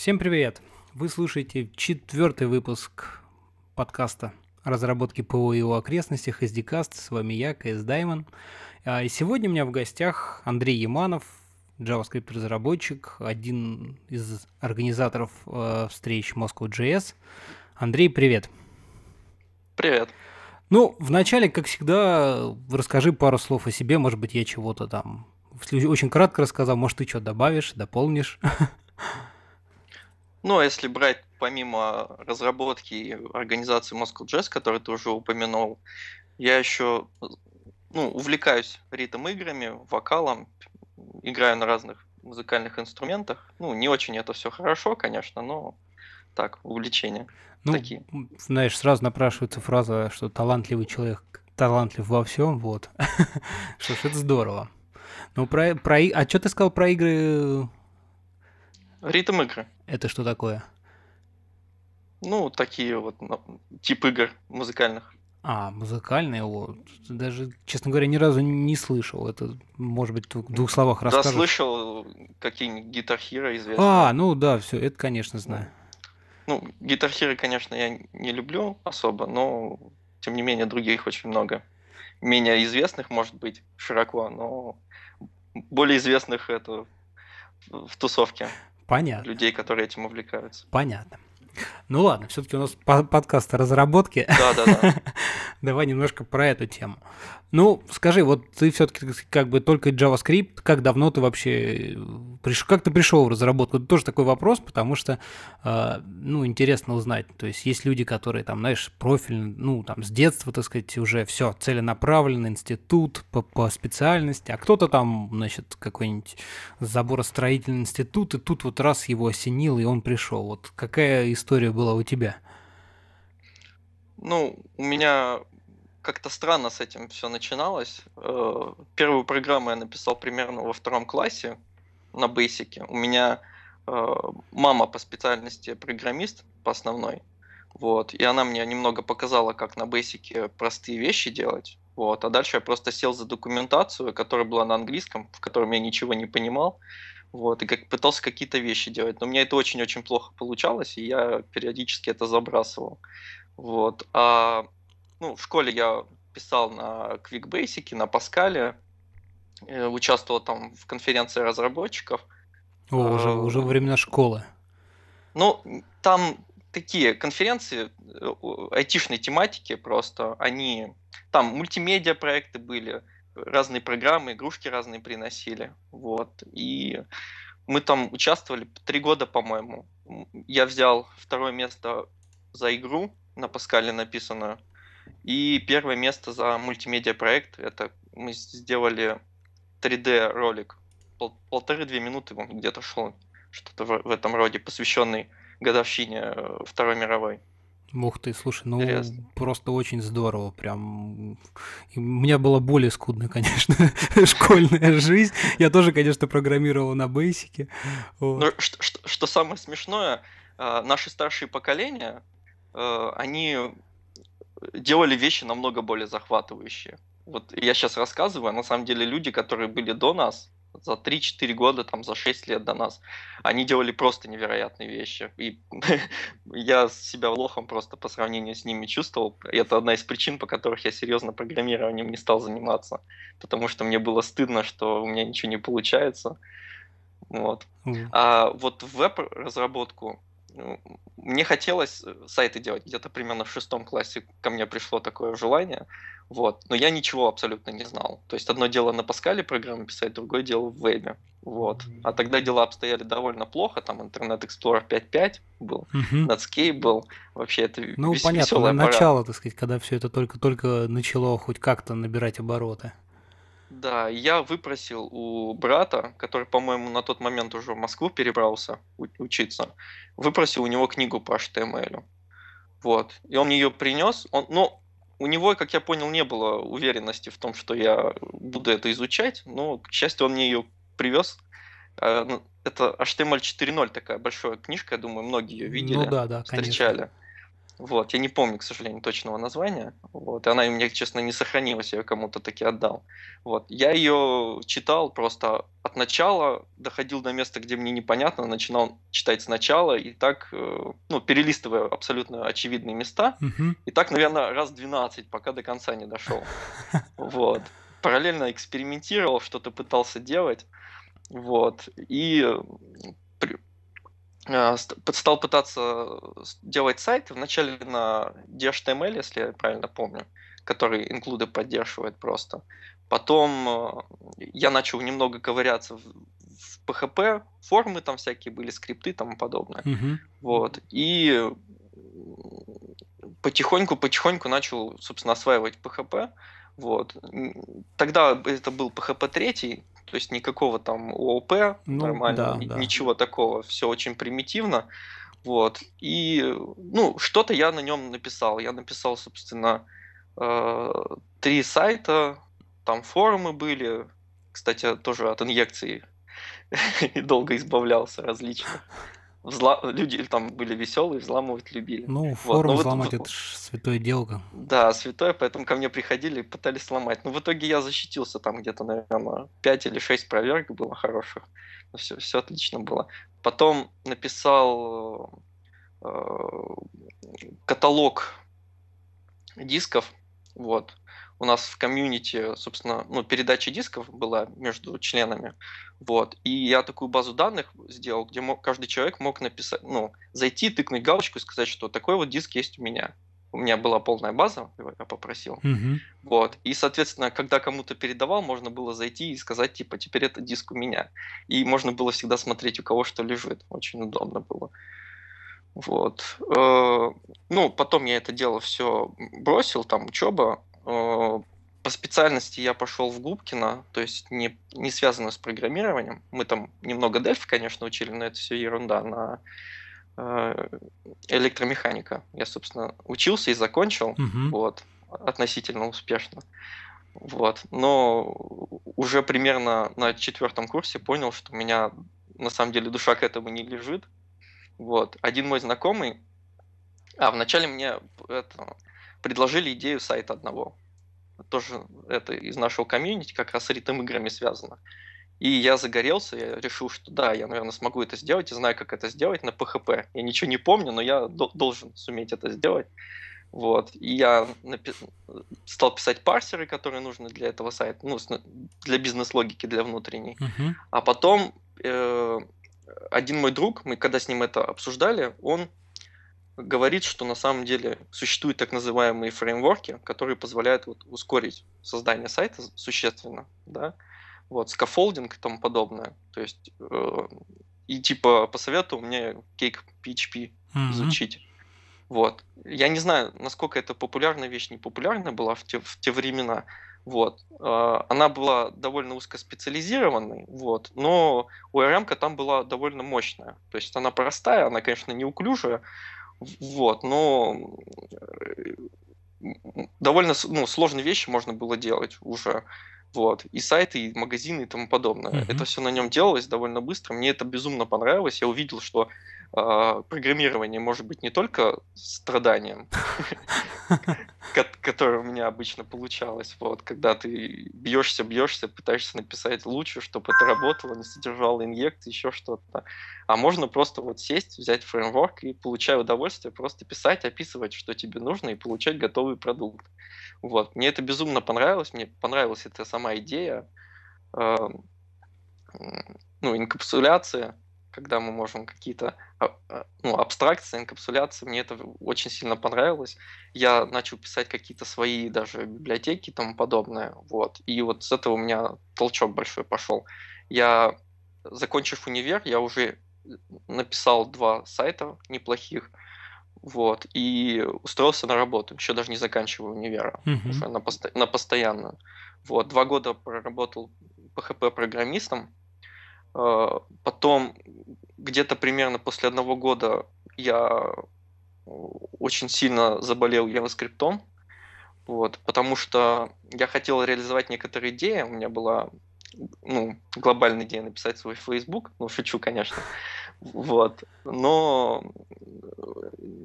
Всем привет! Вы слушаете четвертый выпуск подкаста разработки ПО и его окрестностях из Дикаст. С вами я, КС Даймон. А, и сегодня у меня в гостях Андрей Яманов, JavaScript-разработчик, один из организаторов э, встреч встреч JS. Андрей, привет. Привет. Ну, вначале, как всегда, расскажи пару слов о себе, может быть, я чего-то там очень кратко рассказал, может, ты что добавишь, дополнишь. Ну, а если брать помимо разработки и организации Moscow Jazz, который ты уже упомянул, я еще ну, увлекаюсь ритм играми, вокалом, играю на разных музыкальных инструментах. Ну, не очень это все хорошо, конечно, но так, увлечения ну, такие. Знаешь, сразу напрашивается фраза, что талантливый человек талантлив во всем, вот. Что ж, это здорово. Ну, про, про... А что ты сказал про игры э, Ритм игры. Это что такое? Ну, такие вот ну, тип игр музыкальных. А, музыкальные, вот. Даже, честно говоря, ни разу не слышал. Это, может быть, в двух словах расскажешь. Да, слышал какие-нибудь Guitar известные. А, ну да, все, это, конечно, знаю. Ну, Guitar конечно, я не люблю особо, но, тем не менее, других очень много. Менее известных, может быть, широко, но более известных это в тусовке. Понятно. людей, которые этим увлекаются. Понятно. Ну ладно, все-таки у нас подкаст о разработке. Да, да, да. Давай немножко про эту тему. Ну, скажи, вот ты все-таки как бы только JavaScript, как давно ты вообще э, пришел, как ты пришел в разработку? Это тоже такой вопрос, потому что, э, ну, интересно узнать. То есть есть люди, которые там, знаешь, профильно, ну, там с детства, так сказать, уже все целенаправленный институт по, по специальности, а кто-то там, значит, какой-нибудь заборостроительный институт, и тут вот раз его осенил, и он пришел. Вот какая история была у тебя? Ну, у меня как-то странно с этим все начиналось. Э, первую программу я написал примерно во втором классе на бейсике. У меня э, мама по специальности программист по основной. Вот, и она мне немного показала, как на бейсике простые вещи делать. Вот, а дальше я просто сел за документацию, которая была на английском, в котором я ничего не понимал. Вот, и как пытался какие-то вещи делать. Но у меня это очень-очень плохо получалось, и я периодически это забрасывал. Вот. А ну, в школе я писал на Quick Basic, на Паскале, э, участвовал там в конференции разработчиков. О, уже, а, уже времена школы. Ну, там такие конференции э, айтишной тематики просто, они... Там мультимедиа проекты были, разные программы, игрушки разные приносили, вот. И мы там участвовали три года, по-моему. Я взял второе место за игру на Паскале написанную. И первое место за мультимедиа проект. Это мы сделали 3D ролик. Пол, полторы-две минуты он где-то шел. Что-то в, в этом роде, посвященный годовщине э, Второй мировой. Ух ты, слушай, ну Интересно. просто очень здорово, прям. У меня была более скудная, конечно, школьная жизнь. Я тоже, конечно, программировал на бейсике. Вот. Ну, что, что, что самое смешное, э, наши старшие поколения, э, они делали вещи намного более захватывающие. Вот я сейчас рассказываю, а на самом деле люди, которые были до нас, за 3-4 года, там, за 6 лет до нас, они делали просто невероятные вещи. И я себя лохом просто по сравнению с ними чувствовал. И это одна из причин, по которых я серьезно программированием не стал заниматься. Потому что мне было стыдно, что у меня ничего не получается. Вот. Mm. А вот в веб-разработку ну, мне хотелось э, сайты делать. Где-то примерно в шестом классе ко мне пришло такое желание. Вот. Но я ничего абсолютно не знал. То есть одно дело на Паскале программу писать, другое дело в вебе. Вот. А тогда дела обстояли довольно плохо. Там Internet Explorer 5.5 был, угу. Netscape был. Вообще это Ну, понятно, начало, так сказать, когда все это только-только начало хоть как-то набирать обороты. Да, я выпросил у брата, который, по-моему, на тот момент уже в Москву перебрался учиться, выпросил у него книгу по HTML. Вот. И он ее принес. Он, ну, у него, как я понял, не было уверенности в том, что я буду это изучать, но, к счастью, он мне ее привез. А, ну, это HTML 4.0 такая большая книжка, я думаю, многие ее видели, ну, да, да, встречали. Конечно. Вот, я не помню, к сожалению, точного названия. Вот, и она у меня, честно, не сохранилась, я ее кому-то таки отдал. Вот, я ее читал просто от начала, доходил до места, где мне непонятно, начинал читать сначала и так, э, ну, перелистывая абсолютно очевидные места. Угу. И так, наверное, раз 12, пока до конца не дошел. Вот. Параллельно экспериментировал, что-то пытался делать. Вот. И а, стал пытаться э, делать сайт вначале на HTML, эм если я правильно помню, который инклюды поддерживает просто. Потом э, я начал немного ковыряться в, в PHP, формы там всякие были, скрипты и тому подобное. Uh-huh. Вот. И потихоньку-потихоньку э, начал, собственно, осваивать PHP. Вот. Тогда это был PHP-3, то есть никакого там ООП, ну, нормально, да, да. ничего такого, все очень примитивно. Вот. И, ну, что-то я на нем написал. Я написал, собственно, э, три сайта, там форумы были. Кстати, тоже от инъекций долго избавлялся различно взла... люди там были веселые, взламывать любили. Ну, форум ну вот. взломать вот... это святое дело. Да, святое, поэтому ко мне приходили и пытались сломать. Но ну, в итоге я защитился там где-то, наверное, 5 или 6 проверок было хороших. все, ну, все отлично было. Потом написал э, каталог дисков, вот, у нас в комьюнити, собственно, ну, передача дисков была между членами. Вот. И я такую базу данных сделал, где мог, каждый человек мог написать, ну, зайти, тыкнуть галочку и сказать, что такой вот диск есть у меня. У меня была полная база, я попросил. Угу. Вот. И, соответственно, когда кому-то передавал, можно было зайти и сказать, типа, теперь это диск у меня. И можно было всегда смотреть, у кого что лежит. Очень удобно было. Вот. Э, ну, потом я это дело все бросил, там учеба, Э, по специальности я пошел в Губкина, то есть не, не связано с программированием. Мы там немного Delphi, конечно, учили, но это все ерунда на э, электромеханика. Я, собственно, учился и закончил, угу. вот, относительно успешно. Вот. Но уже примерно на четвертом курсе понял, что у меня на самом деле душа к этому не лежит. Вот. Один мой знакомый, а вначале мне э, это, предложили идею сайта одного. Тоже это из нашего комьюнити, как раз с ритм-играми связано. И я загорелся, я решил, что да, я, наверное, смогу это сделать и знаю, как это сделать на PHP. Я ничего не помню, но я должен суметь это сделать. Вот. И я напи- стал писать парсеры, которые нужны для этого сайта, ну, для бизнес-логики, для внутренней. Uh-huh. А потом э- один мой друг, мы когда с ним это обсуждали, он говорит, что на самом деле существуют так называемые фреймворки, которые позволяют вот, ускорить создание сайта существенно, да, вот, скафолдинг и тому подобное. То есть, э, и типа посоветовал мне кейк PHP mm-hmm. изучить. Вот. Я не знаю, насколько это популярная вещь, не популярная была в те, в те времена. Вот. Э, она была довольно узкоспециализированной, вот, но урм там была довольно мощная. То есть она простая, она, конечно, неуклюжая, вот, но э, довольно ну, сложные вещи можно было делать уже. Вот. И сайты, и магазины, и тому подобное. Uh-huh. Это все на нем делалось довольно быстро. Мне это безумно понравилось. Я увидел, что э, программирование может быть не только страданием, которое у меня обычно получалось. Вот, когда ты бьешься, бьешься, пытаешься написать лучше, чтобы это работало, не содержало инъект, еще что-то. А можно просто вот сесть, взять фреймворк и, получая удовольствие, просто писать, описывать, что тебе нужно, и получать готовый продукт. Вот. Мне это безумно понравилось. Мне понравилось это сам сама идея э, ну, инкапсуляции, когда мы можем какие-то а, а, ну, абстракции, инкапсуляции, мне это очень сильно понравилось. Я начал писать какие-то свои даже библиотеки и тому подобное. Вот. И вот с этого у меня толчок большой пошел. Я, закончив универ, я уже э, написал два сайта неплохих. Вот, и устроился на работу, еще даже не заканчивая универа, угу. уже на, посто- на постоянную. Вот, два года проработал PHP-программистом, э, потом где-то примерно после одного года я э, очень сильно заболел JavaScript, вот, потому что я хотел реализовать некоторые идеи, у меня была ну, глобальная идея написать свой Facebook, ну, шучу, конечно, вот. Но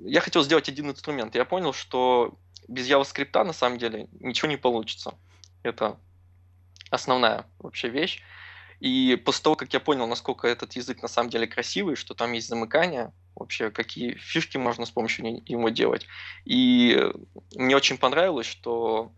я хотел сделать один инструмент. Я понял, что без JavaScript на самом деле ничего не получится. Это основная вообще вещь. И после того, как я понял, насколько этот язык на самом деле красивый, что там есть замыкание, вообще какие фишки можно с помощью него делать. И мне очень понравилось, что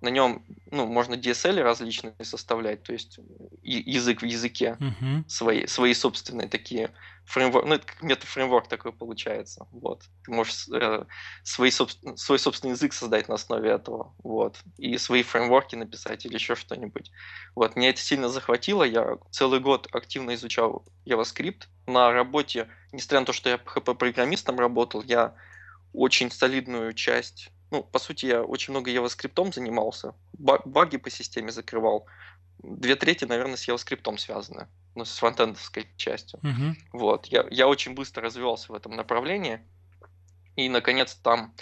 на нем ну, можно DSL различные составлять, то есть язык в языке, uh-huh. свои, свои собственные такие фреймворк, ну, это как метафреймворк такой получается, вот. Ты можешь э, свои, соб... свой собственный язык создать на основе этого, вот, и свои фреймворки написать или еще что-нибудь. Вот, меня это сильно захватило, я целый год активно изучал JavaScript. На работе, несмотря на то, что я PHP-программистом работал, я очень солидную часть ну, по сути, я очень много JavaScript занимался, баги по системе закрывал. Две трети, наверное, с JavaScript связаны, ну, с фронтендовской частью. Uh-huh. Вот, я, я очень быстро развивался в этом направлении, и, наконец, там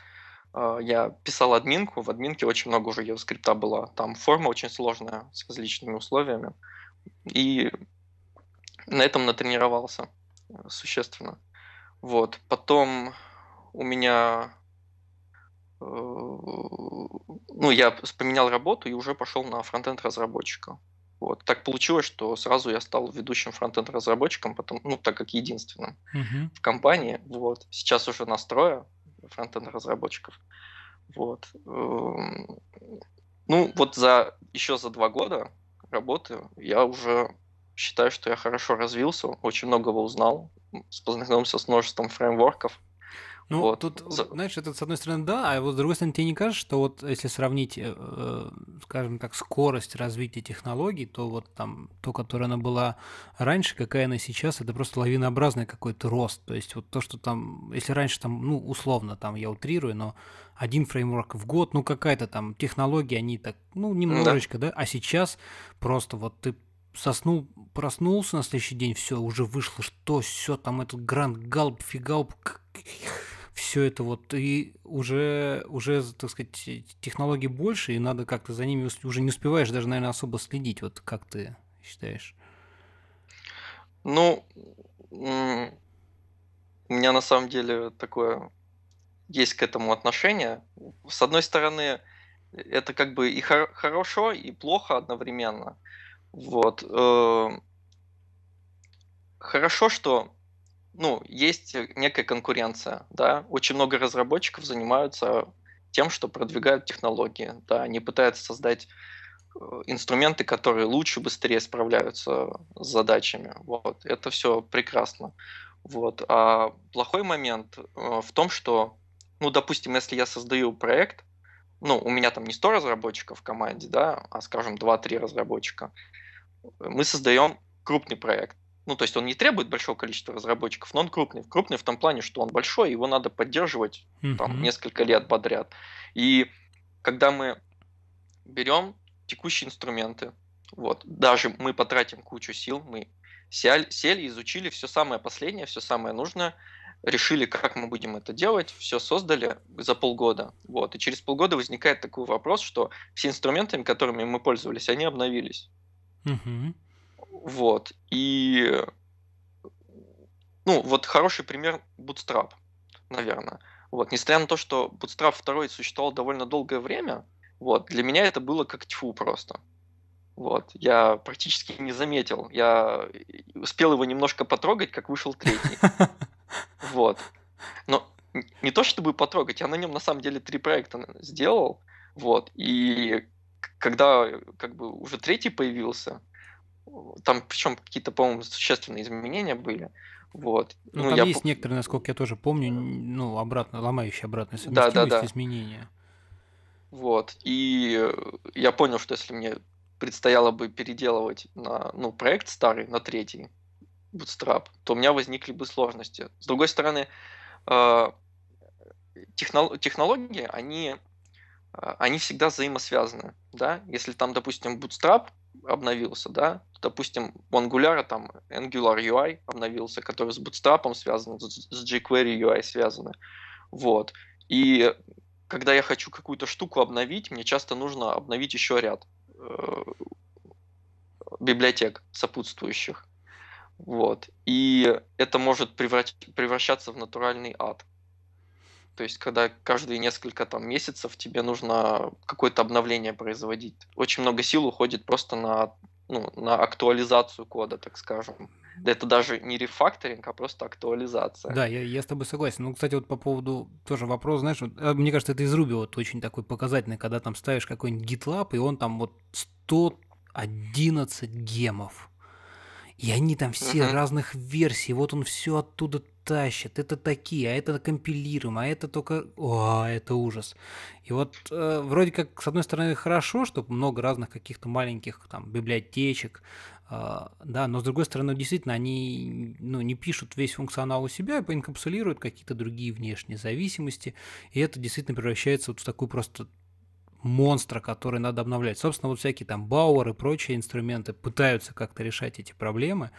э, я писал админку, в админке очень много уже JavaScript было, там форма очень сложная, с различными условиями, и на этом натренировался э, существенно. Вот, потом у меня ну, я поменял работу и уже пошел на фронтенд разработчика. Вот. Так получилось, что сразу я стал ведущим фронтенд разработчиком, потом, ну, так как единственным uh-huh. в компании. Вот. Сейчас уже настроя фронтенд разработчиков. Вот. Эм, ну, вот за еще за два года работы я уже считаю, что я хорошо развился, очень многого узнал, познакомился с множеством фреймворков, ну, вот. тут, знаешь, это с одной стороны да, а вот с другой стороны тебе не кажется, что вот если сравнить, э, э, скажем так, скорость развития технологий, то вот там то, которая она была раньше, какая она сейчас, это просто лавинообразный какой-то рост. То есть вот то, что там, если раньше там, ну, условно, там я утрирую, но один фреймворк в год, ну, какая-то там технология, они так, ну, немножечко, да, да? а сейчас просто вот ты соснул, проснулся на следующий день, все, уже вышло, что, все, там этот Гранд Галп, Фигалп, все это вот, и уже, уже, так сказать, технологий больше, и надо как-то за ними уже не успеваешь даже, наверное, особо следить, вот как ты считаешь? Ну, у меня на самом деле такое есть к этому отношение. С одной стороны, это как бы и хор- хорошо, и плохо одновременно. Вот. Э, хорошо, что ну, есть э, некая конкуренция, да, очень много разработчиков занимаются тем, что продвигают технологии, да, они пытаются создать э, инструменты, которые лучше, быстрее справляются с задачами, вот, это все прекрасно, вот, а плохой момент э, в том, что, ну, допустим, если я создаю проект, ну, у меня там не 100 разработчиков в команде, да, а, скажем, 2-3 разработчика, мы создаем крупный проект, ну, то есть он не требует большого количества разработчиков, но он крупный. Крупный в том плане, что он большой, его надо поддерживать mm-hmm. там несколько лет подряд. И когда мы берем текущие инструменты, вот, даже мы потратим кучу сил, мы сели, изучили все самое последнее, все самое нужное, решили, как мы будем это делать, все создали за полгода. Вот. И через полгода возникает такой вопрос, что все инструменты, которыми мы пользовались, они обновились. Угу. Вот. И ну, вот хороший пример Bootstrap, наверное. Вот, несмотря на то, что Bootstrap 2 существовал довольно долгое время, вот, для меня это было как тьфу просто. Вот, я практически не заметил. Я успел его немножко потрогать, как вышел третий. Вот. Но не то чтобы потрогать, я на нем на самом деле три проекта сделал. Вот. И когда как бы уже третий появился, там причем какие-то, по-моему, существенные изменения были. Вот. Но ну, ну, там я... есть некоторые, насколько я тоже помню, ну, обратно, ломающие обратную совместимость да, да, да. изменения. Вот. И я понял, что если мне предстояло бы переделывать на, ну, проект старый, на третий Bootstrap, то у меня возникли бы сложности. С другой стороны, э, технол... технологии, они, э, они всегда взаимосвязаны. Да? Если там, допустим, Bootstrap обновился, да, допустим, у Angular там Angular UI обновился, который с Bootstrap связан, с jQuery UI связаны. Вот. И когда я хочу какую-то штуку обновить, мне часто нужно обновить еще ряд э, библиотек сопутствующих. Вот. И это может превращаться в натуральный ад. То есть, когда каждые несколько там, месяцев тебе нужно какое-то обновление производить. Очень много сил уходит просто на ну, на актуализацию кода, так скажем. Да это даже не рефакторинг, а просто актуализация. Да, я, я с тобой согласен. Ну, кстати, вот по поводу тоже вопрос, знаешь, вот, а, мне кажется, это из Ruby вот очень такой показательный, когда там ставишь какой-нибудь GitLab, и он там вот 111 гемов. И они там все uh-huh. разных версий. Вот он все оттуда тащат, это такие, а это компилируем, а это только... О, это ужас. И вот э, вроде как, с одной стороны, хорошо, что много разных каких-то маленьких там библиотечек, э, да, но с другой стороны, действительно, они ну, не пишут весь функционал у себя, инкапсулируют какие-то другие внешние зависимости, и это действительно превращается вот в такую просто монстра, который надо обновлять. Собственно, вот всякие там Бауэр и прочие инструменты пытаются как-то решать эти проблемы.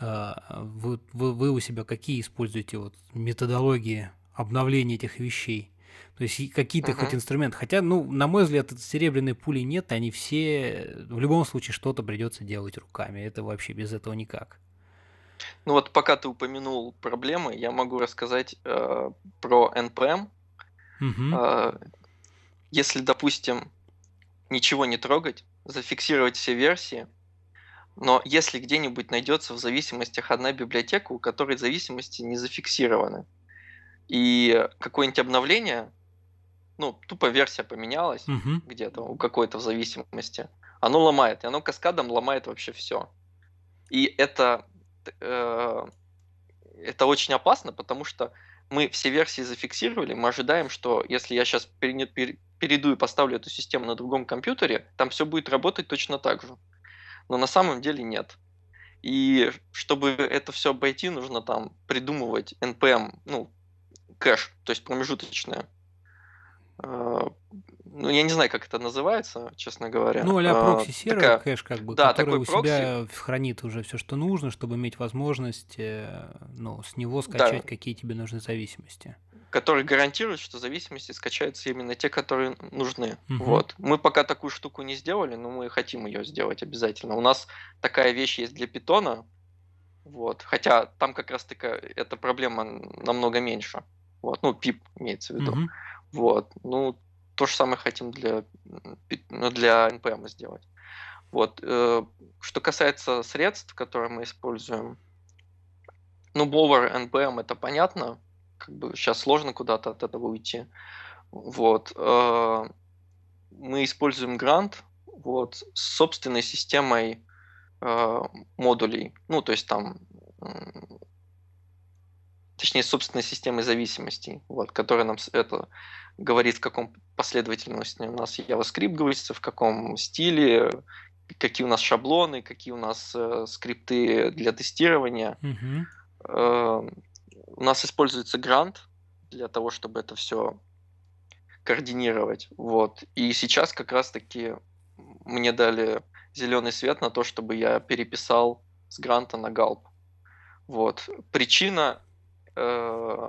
А, вы, вы, вы у себя какие используете вот методологии обновления этих вещей? То есть какие-то uh-huh. хоть инструменты. Хотя, ну, на мой взгляд, серебряной пули нет, они все в любом случае что-то придется делать руками. Это вообще без этого никак. Ну вот пока ты упомянул проблемы, я могу рассказать э, про NPM. Uh-huh если, допустим, ничего не трогать, зафиксировать все версии, но если где-нибудь найдется в зависимостях одна библиотека, у которой зависимости не зафиксированы, и какое-нибудь обновление, ну, тупо версия поменялась угу. где-то у какой-то в зависимости, оно ломает, и оно каскадом ломает вообще все. И это, э, это очень опасно, потому что мы все версии зафиксировали, мы ожидаем, что если я сейчас перене, пере, перейду и поставлю эту систему на другом компьютере, там все будет работать точно так же. Но на самом деле нет. И чтобы это все обойти, нужно там придумывать NPM, ну, кэш, то есть промежуточное. Э, ну, я не знаю, как это называется, честно говоря. Ну, а э, прокси-сервер, такая... кэш, как бы, да, который у прокси... себя хранит уже все, что нужно, чтобы иметь возможность, э, ну, с него скачать, да. какие тебе нужны зависимости который гарантирует, что зависимости скачаются именно те, которые нужны. Угу. Вот. Мы пока такую штуку не сделали, но мы хотим ее сделать обязательно. У нас такая вещь есть для питона, вот. Хотя там как раз таки эта проблема намного меньше. Вот. Ну, пип имеется в виду. Угу. Вот. Ну, то же самое хотим для, ну, для NPM эм сделать. Вот. Э, что касается средств, которые мы используем, ну, Blower, NPM, эм это понятно как бы сейчас сложно куда-то от этого уйти. Вот. Э, мы используем грант вот, с собственной системой э, модулей. Ну, то есть там точнее, собственной системой зависимостей, вот, которая нам это говорит, в каком последовательности у нас JavaScript грузится, в каком стиле, какие у нас шаблоны, какие у нас э, скрипты для тестирования. Угу. Э, у нас используется грант для того, чтобы это все координировать. Вот. И сейчас как раз-таки мне дали зеленый свет на то, чтобы я переписал с гранта на галп. Вот. Причина... Э,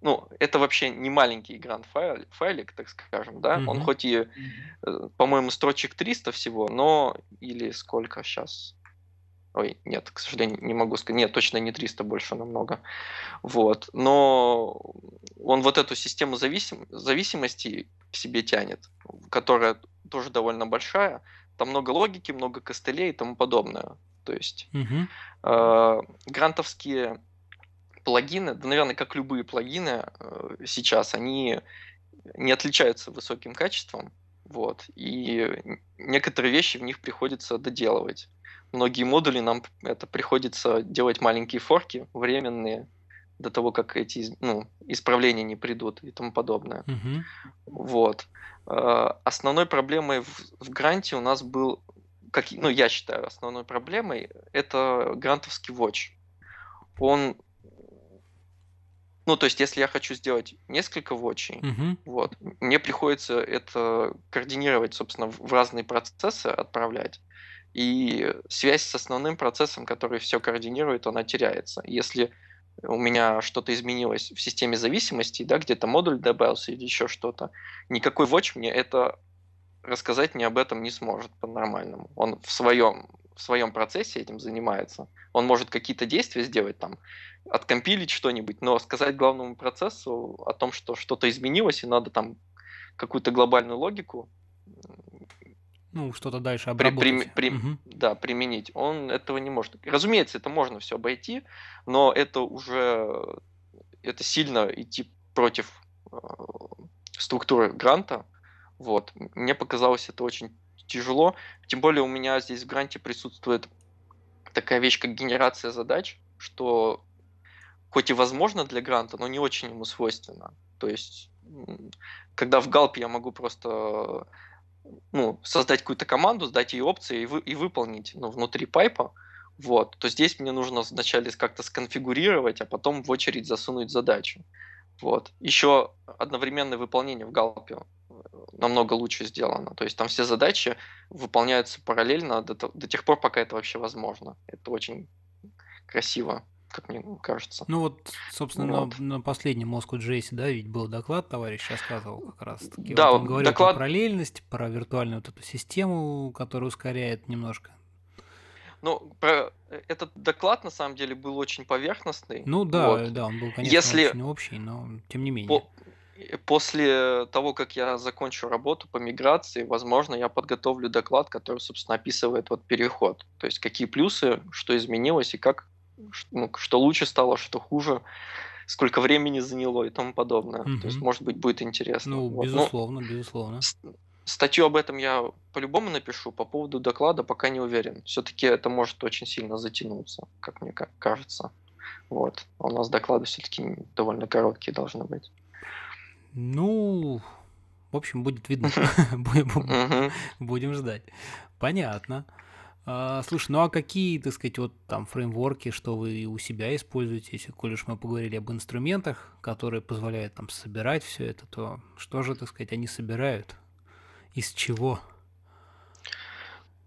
ну, это вообще не маленький грант файл, файлик, так скажем, да? Mm-hmm. Он хоть и, э, по-моему, строчек 300 всего, но... Или сколько сейчас? Ой, нет, к сожалению, не могу сказать. Нет, точно не 300, больше намного. Вот. Но он вот эту систему зависим... зависимости в себе тянет, которая тоже довольно большая. Там много логики, много костылей и тому подобное. То есть угу. грантовские плагины, да, наверное, как любые плагины э, сейчас, они не отличаются высоким качеством, вот, и некоторые вещи в них приходится доделывать многие модули нам это приходится делать маленькие форки временные до того, как эти ну, исправления не придут и тому подобное. Угу. Вот. А, основной проблемой в, в гранте у нас был, как, ну я считаю, основной проблемой это грантовский watch. Он ну, то есть, если я хочу сделать несколько вочей, угу. вот, мне приходится это координировать, собственно, в разные процессы отправлять и связь с основным процессом, который все координирует, она теряется. Если у меня что-то изменилось в системе зависимости, да, где-то модуль добавился или еще что-то, никакой Watch мне это рассказать мне об этом не сможет по-нормальному. Он в своем, в своем процессе этим занимается. Он может какие-то действия сделать, там, откомпилить что-нибудь, но сказать главному процессу о том, что что-то изменилось и надо там какую-то глобальную логику ну, что-то дальше обработать. При, при, при, угу. Да, применить. Он этого не может. Разумеется, это можно все обойти, но это уже это сильно идти против э, структуры гранта. Вот. Мне показалось это очень тяжело. Тем более у меня здесь в гранте присутствует такая вещь, как генерация задач, что хоть и возможно для гранта, но не очень ему свойственно. То есть, когда в галпе я могу просто ну, создать какую-то команду, сдать ей опции и, вы, и выполнить ну, внутри пайпа, вот, то здесь мне нужно вначале как-то сконфигурировать, а потом в очередь засунуть задачу. Вот. Еще одновременное выполнение в галпе э, намного лучше сделано. То есть там все задачи выполняются параллельно до, до тех пор, пока это вообще возможно. Это очень красиво как мне кажется. Ну вот, собственно, вот. На, на последнем у Джейси, да, ведь был доклад, товарищ рассказывал как раз таки. Да, вот он говорил доклад... про параллельность, про виртуальную вот эту систему, которая ускоряет немножко. Ну, про... Э, этот доклад на самом деле был очень поверхностный. Ну да, вот. да, он был, конечно, Если... очень общий, но тем не менее. По... Э, после того, как я закончу работу по миграции, возможно, я подготовлю доклад, который, собственно, описывает вот переход. То есть, какие плюсы, что изменилось и как ну, что лучше стало, что хуже, сколько времени заняло и тому подобное. Угу. То есть, может быть, будет интересно. Ну, вот. Ну, безусловно, Но безусловно. Статью об этом я по-любому напишу. По поводу доклада пока не уверен. Все-таки это может очень сильно затянуться, как мне кажется. Вот. А у нас доклады все-таки довольно короткие должны быть. Ну, в общем, будет видно. Будем ждать. Понятно. А, слушай, ну а какие, так сказать, вот там фреймворки, что вы у себя используете, если, коль уж мы поговорили об инструментах, которые позволяют там собирать все это, то что же, так сказать, они собирают? Из чего?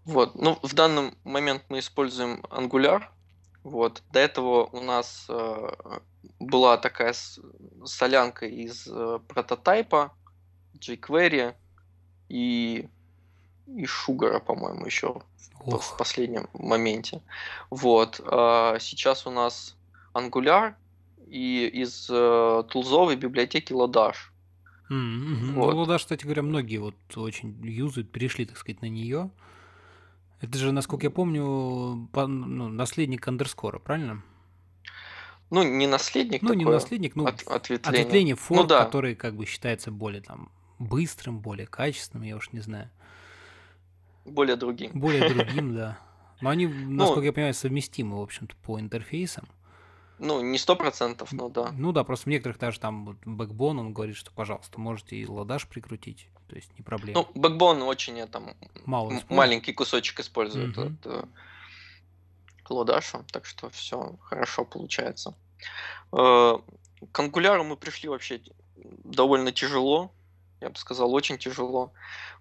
Вот, ну в данный момент мы используем Angular. Вот, до этого у нас э, была такая солянка из э, прототипа, jQuery и и Шугара, по-моему, еще Ох. в последнем моменте. Вот. А, сейчас у нас Angular и из э, тулзовой библиотеки Ладаш. Mm-hmm. Вот. Ну, Ладаш, кстати говоря, многие вот очень юзают, перешли, так сказать, на нее. Это же, насколько я помню, по, ну, наследник андерскора, правильно? Ну, не наследник, ну, такое, не наследник, ну, от, ответвление. ответвление форм, ну, да. который как бы считается более там быстрым, более качественным, я уж не знаю. Более другим. Более другим, да. Но они, насколько ну, я понимаю, совместимы, в общем-то, по интерфейсам. Ну, не сто процентов, но да. Ну да, просто в некоторых даже там Бэкбон он говорит, что, пожалуйста, можете и ладаш прикрутить, то есть не проблема. Ну, Бэкбон очень э, там Мало маленький кусочек использует угу. от э, к так что все хорошо получается. Э, к Angular мы пришли вообще довольно тяжело, я бы сказал, очень тяжело.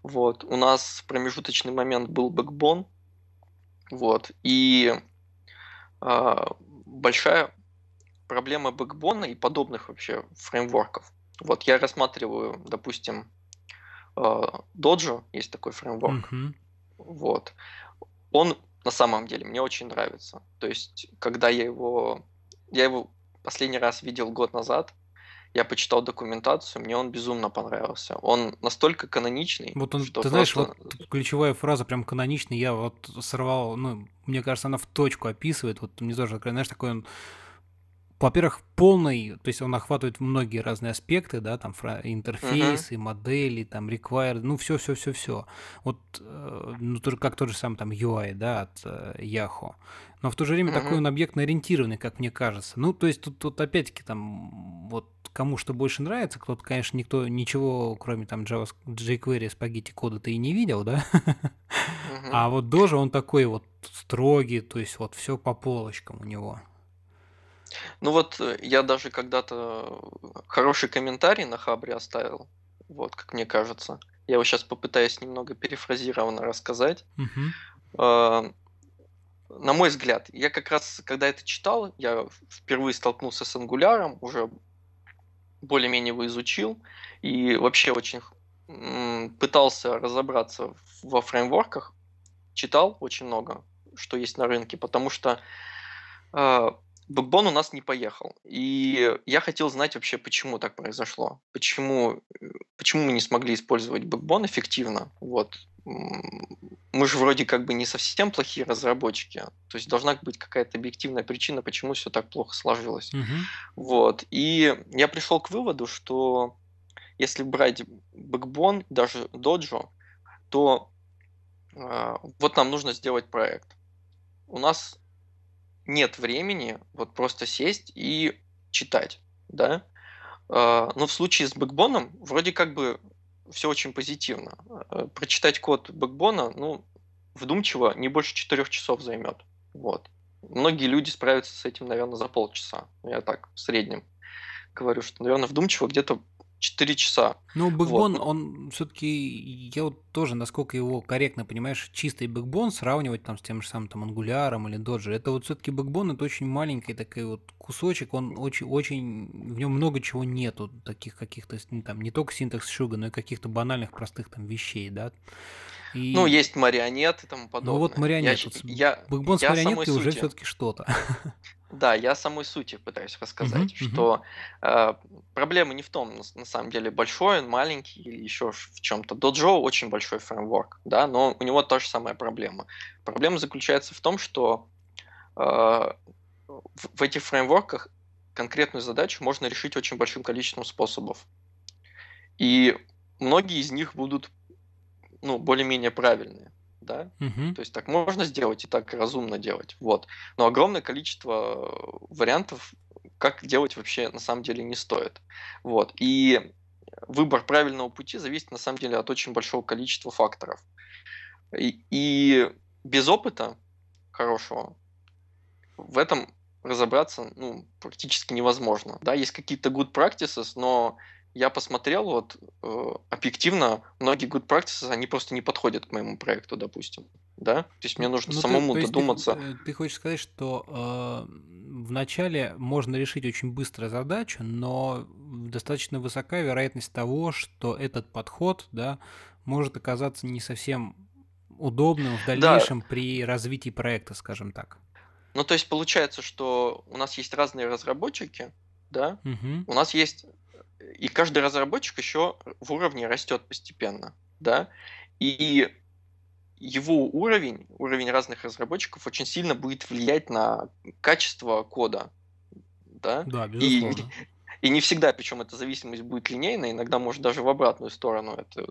Вот. У нас в промежуточный момент был бэкбон, вот, и э, большая проблема бэкбона и подобных вообще фреймворков. Вот я рассматриваю, допустим, э, Dojo, есть такой фреймворк, mm-hmm. вот, он на самом деле мне очень нравится. То есть, когда я его, я его последний раз видел год назад, я почитал документацию, мне он безумно понравился. Он настолько каноничный. Вот он, что ты просто... знаешь, вот ключевая фраза прям каноничный, я вот сорвал, ну, мне кажется, она в точку описывает. Вот мне тоже, знаешь, такой он во-первых, полный, то есть он охватывает многие разные аспекты, да, там интерфейсы, uh-huh. модели, там required, ну все, все, все, все. Вот, э, ну тоже как тот же сам там UI, да, от э, Yahoo. Но в то же время uh-huh. такой он объектно ориентированный, как мне кажется. Ну то есть тут, тут опять-таки там вот кому что больше нравится, кто-то, конечно, никто ничего, кроме там Java, jQuery, spaghetti кода ты и не видел, да? Uh-huh. А вот Дожа, он такой вот строгий, то есть вот все по полочкам у него. Ну вот э, я даже когда-то хороший комментарий на Хабре оставил, вот как мне кажется. Я его сейчас попытаюсь немного перефразированно рассказать. Uh-huh. На мой взгляд, я как раз, когда это читал, я впервые столкнулся с ангуляром уже более-менее его изучил и вообще очень пытался разобраться во фреймворках, читал очень много, что есть на рынке, потому что а, Бэкбон у нас не поехал. И я хотел знать вообще, почему так произошло. Почему, э, почему мы не смогли использовать Бэкбон эффективно. Вот. Мы же вроде как бы не совсем плохие разработчики. То есть должна быть какая-то объективная причина, почему все так плохо сложилось. Угу. Вот. И я пришел к выводу, что если брать Бэкбон, даже Доджо, то э, вот нам нужно сделать проект. У нас нет времени вот просто сесть и читать, да. А, но в случае с бэкбоном вроде как бы все очень позитивно. А, прочитать код бэкбона, ну, вдумчиво не больше четырех часов займет. Вот. Многие люди справятся с этим, наверное, за полчаса. Я так в среднем говорю, что, наверное, вдумчиво где-то 4 часа. Ну, бэкбон, вот. он все-таки, я вот тоже, насколько его корректно понимаешь, чистый бэкбон сравнивать там с тем же самым там ангуляром или доджи, это вот все-таки бэкбон, это очень маленький такой вот кусочек, он очень, очень, в нем много чего нету, таких каких-то, ну, там, не только синтекс шуга, но и каких-то банальных простых там вещей, да. И... Ну, есть марионеты и тому подобное. Ну вот марионет. Я, вот, я, бэкбон я с марионеткой уже все-таки что-то. Да, я самой сути пытаюсь рассказать, uh-huh, что Э, проблема не в том, на, на самом деле, большой он, маленький или еще в чем-то. Dojo очень большой фреймворк, да, но у него та же самая проблема. Проблема заключается в том, что э, в, в этих фреймворках конкретную задачу можно решить очень большим количеством способов. И многие из них будут ну, более-менее правильные да, угу. то есть так можно сделать и так разумно делать, вот. Но огромное количество вариантов, как делать вообще на самом деле не стоит, вот. И выбор правильного пути зависит на самом деле от очень большого количества факторов. И, и без опыта хорошего в этом разобраться ну, практически невозможно. Да, есть какие-то good practices, но я посмотрел, вот э, объективно многие good practices, они просто не подходят к моему проекту, допустим, да? То есть мне ну, нужно ну, самому ты, додуматься. Ты, э, ты хочешь сказать, что э, вначале можно решить очень быстро задачу, но достаточно высока вероятность того, что этот подход, да, может оказаться не совсем удобным в дальнейшем да. при развитии проекта, скажем так. Ну, то есть получается, что у нас есть разные разработчики, да, угу. у нас есть и каждый разработчик еще в уровне растет постепенно, да, и его уровень, уровень разных разработчиков очень сильно будет влиять на качество кода, да, да и и не всегда, причем эта зависимость будет линейной, иногда может даже в обратную сторону. Это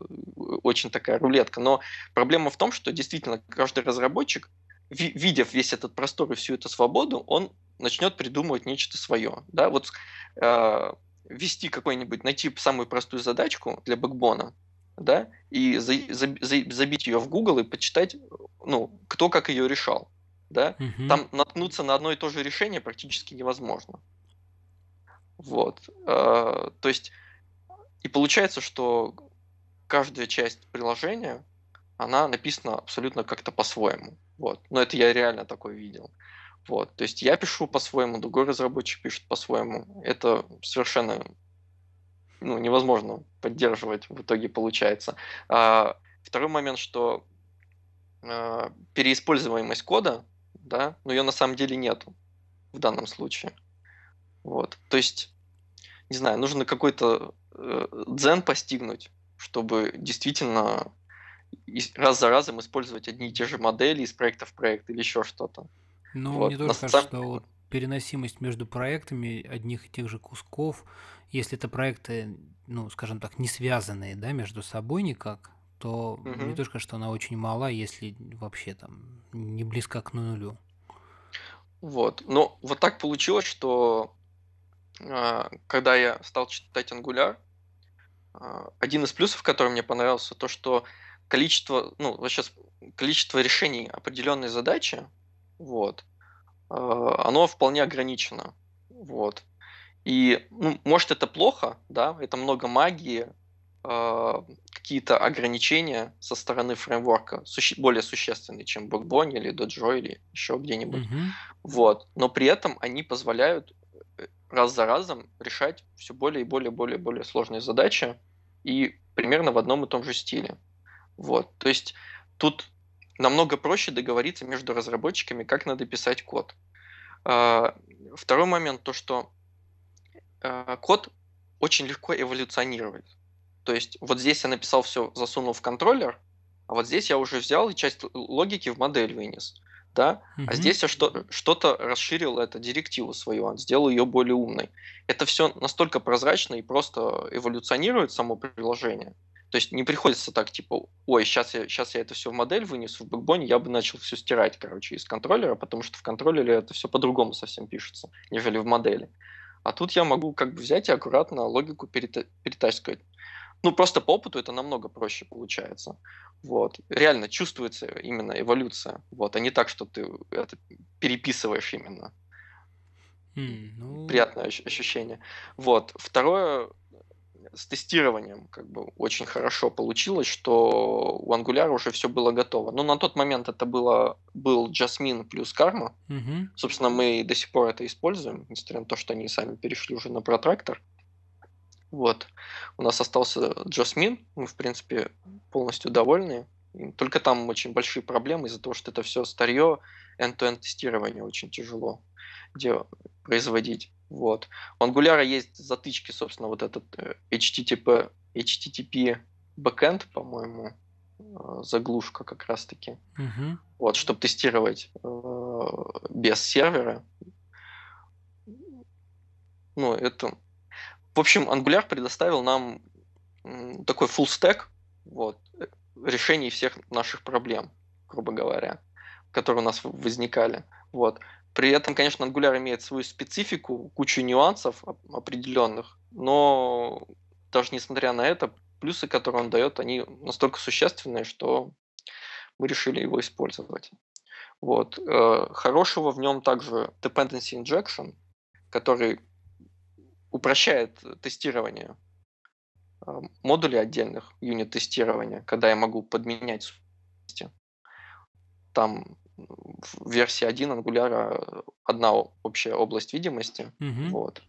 очень такая рулетка. Но проблема в том, что действительно каждый разработчик, видев весь этот простор и всю эту свободу, он начнет придумывать нечто свое. Да? Вот э, ввести какой-нибудь, найти самую простую задачку для бэкбона, да, и за, за, за, забить ее в Google и почитать, ну, кто как ее решал, да. Угу. Там наткнуться на одно и то же решение практически невозможно. Вот. Э, то есть, и получается, что каждая часть приложения, она написана абсолютно как-то по-своему. Вот. Но это я реально такое видел. Вот. То есть я пишу по-своему, другой разработчик пишет по-своему. Это совершенно ну, невозможно поддерживать в итоге получается. А, второй момент, что а, переиспользуемость кода, да, но ее на самом деле нету в данном случае. Вот. То есть, не знаю, нужно какой-то э, дзен постигнуть, чтобы действительно раз за разом использовать одни и те же модели из проекта в проект или еще что-то. Ну, вот. мне тоже Но кажется, сам... что вот переносимость между проектами одних и тех же кусков, если это проекты, ну, скажем так, не связанные, да, между собой никак, то угу. мне тоже кажется, что она очень мала, если вообще там не близко к нулю. Вот. Но ну, вот так получилось, что а, когда я стал читать Angular, а, один из плюсов, который мне понравился, то, что количество, ну, сейчас количество решений определенной задачи вот, э, оно вполне ограничено, вот. И, ну, может, это плохо, да, это много магии, э, какие-то ограничения со стороны фреймворка суще- более существенные, чем в Backbone или Доджо или еще где-нибудь. Mm-hmm. Вот. Но при этом они позволяют э, раз за разом решать все более и более, более, более сложные задачи и примерно в одном и том же стиле. Вот. То есть тут намного проще договориться между разработчиками, как надо писать код. А, второй момент, то что а, код очень легко эволюционирует. То есть вот здесь я написал все, засунул в контроллер, а вот здесь я уже взял и часть логики в модель вынес. Да? mm А здесь я что- то расширил, эту директиву свою, а сделал ее более умной. Это все настолько прозрачно и просто эволюционирует само приложение, то есть не приходится так, типа, ой, сейчас я, сейчас я это все в модель вынесу, в бэкбоне я бы начал все стирать, короче, из контроллера, потому что в контроллере это все по-другому совсем пишется, нежели в модели. А тут я могу как бы взять и аккуратно логику перета- перетаскивать. Ну, просто по опыту это намного проще получается. Вот. Реально чувствуется именно эволюция. Вот. А не так, что ты это переписываешь именно. Mm, ну... Приятное ощущение. Вот. Второе, с тестированием как бы очень хорошо получилось, что у Angular уже все было готово. Но на тот момент это было, был Jasmine плюс Karma. Угу. Собственно, мы до сих пор это используем, несмотря на то, что они сами перешли уже на протрактор. Вот. У нас остался Jasmine. Мы, в принципе, полностью довольны. Только там очень большие проблемы из-за того, что это все старье, end-to-end тестирование очень тяжело производить. Вот. У Angular есть затычки, собственно, вот этот э, HTTP, HTTP backend, по-моему, э, заглушка как раз-таки. Угу. Вот, чтобы тестировать э, без сервера. Ну, это... В общем, Angular предоставил нам такой full stack вот, решений всех наших проблем, грубо говоря, которые у нас возникали. Вот. При этом, конечно, Angular имеет свою специфику, кучу нюансов определенных, но даже несмотря на это, плюсы, которые он дает, они настолько существенные, что мы решили его использовать. Вот. Э, хорошего в нем также dependency injection, который упрощает тестирование э, модулей отдельных, юнит тестирования, когда я могу подменять там в версии 1 Angular одна общая область видимости. Угу. Вот.